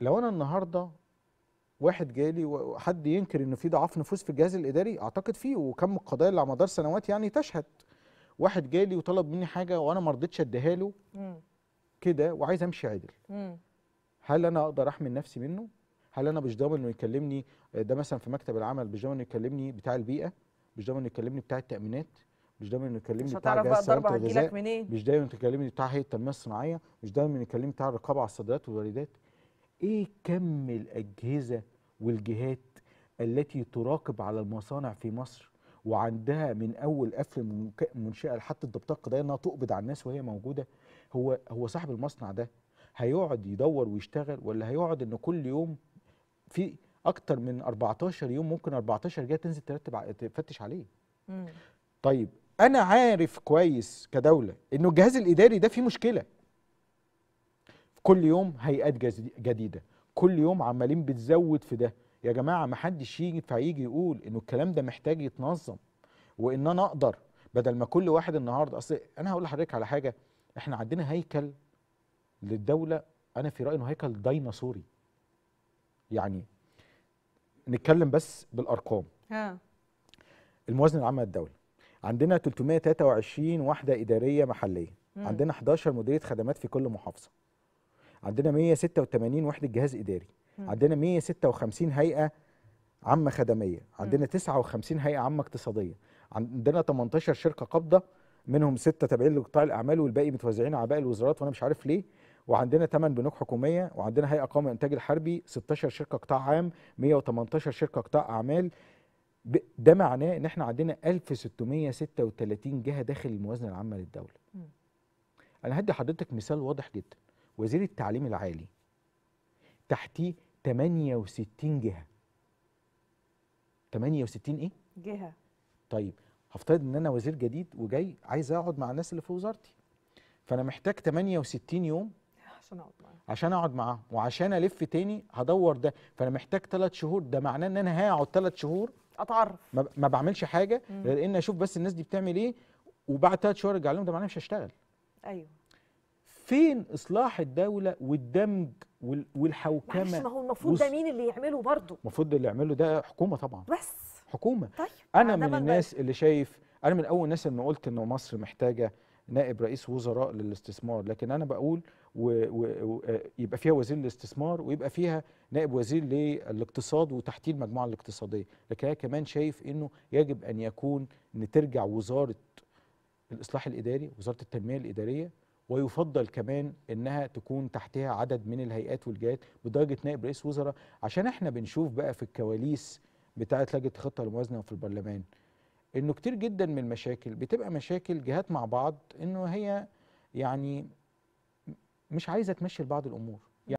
لو انا النهارده واحد جالي وحد ينكر ان في ضعف نفوذ في الجهاز الاداري اعتقد فيه وكم القضايا اللي على مدار سنوات يعني تشهد واحد جالي وطلب مني حاجه وانا ما رضيتش اديها له كده وعايز امشي عدل هل انا اقدر احمل نفسي منه هل انا مش ضامن انه يكلمني ده مثلا في مكتب العمل مش ضامن انه يكلمني بتاع البيئه مش ضامن انه يكلمني بتاع التامينات مش دايما يكلمني بتاع الضربه هتجيلك منين مش دايما يكلمني بتاع هيئه التنميه الصناعيه مش دايما يكلمني بتاع الرقابه على الصادرات والواردات إيه كم الأجهزة والجهات التي تراقب على المصانع في مصر وعندها من أول قفل منشأة لحد الضبطات القضائية إنها تقبض على الناس وهي موجودة هو هو صاحب المصنع ده هيقعد يدور ويشتغل ولا هيقعد إن كل يوم في أكتر من 14 يوم ممكن 14 جهة تنزل ترتب تفتش عليه. طيب أنا عارف كويس كدولة إنه الجهاز الإداري ده فيه مشكلة كل يوم هيئات جديده كل يوم عمالين بتزود في ده يا جماعه ما حدش ينفع يجي يقول انه الكلام ده محتاج يتنظم وان انا اقدر بدل ما كل واحد النهارده اصل انا هقول لحضرتك على حاجه احنا عندنا هيكل للدوله انا في رايي انه هيكل ديناصوري يعني نتكلم بس بالارقام ها. الموازنه العامه للدوله عندنا 323 وحده اداريه محليه مم. عندنا 11 مديريه خدمات في كل محافظه عندنا 186 وحده جهاز اداري م. عندنا 156 هيئه عامه خدميه عندنا 59 هيئه عامه اقتصاديه عندنا 18 شركه قابضه منهم سته تابعين لقطاع الاعمال والباقي متوزعين على باقي الوزارات وانا مش عارف ليه وعندنا 8 بنوك حكوميه وعندنا هيئه قوميه الانتاج الحربي 16 شركه قطاع عام 118 شركه قطاع اعمال ده معناه ان احنا عندنا 1636 جهه داخل الموازنه العامه للدوله. م. انا هدي حضرتك مثال واضح جدا. وزير التعليم العالي تحتيه 68 جهه 68 ايه جهه طيب هفترض ان انا وزير جديد وجاي عايز اقعد مع الناس اللي في وزارتي فانا محتاج 68 يوم عشان اقعد معاه عشان اقعد وعشان الف تاني هدور ده فانا محتاج ثلاث شهور ده معناه ان انا هقعد ثلاث شهور اتعرف ما, ما بعملش حاجه غير ان اشوف بس الناس دي بتعمل ايه وبعد ثلاث شهور ارجع لهم ده معناه مش هشتغل ايوه فين اصلاح الدوله والدمج والحوكمه معلش ما هو المفروض ده مين اللي يعمله برضه المفروض اللي يعمله ده حكومه طبعا بس حكومه طيب انا من الناس اللي شايف انا من اول الناس اللي قلت ان مصر محتاجه نائب رئيس وزراء للاستثمار لكن انا بقول ويبقى آه، فيها وزير الاستثمار ويبقى فيها نائب وزير للاقتصاد وتحتيه المجموعه الاقتصاديه لكن انا كمان شايف انه يجب ان يكون ان ترجع وزاره الاصلاح الاداري وزاره التنميه الاداريه ويفضل كمان انها تكون تحتها عدد من الهيئات والجهات بدرجه نائب رئيس وزراء عشان احنا بنشوف بقى في الكواليس بتاعه لجنه الخطه الموازنه وفي البرلمان انه كتير جدا من المشاكل بتبقى مشاكل جهات مع بعض انه هي يعني مش عايزه تمشي لبعض الامور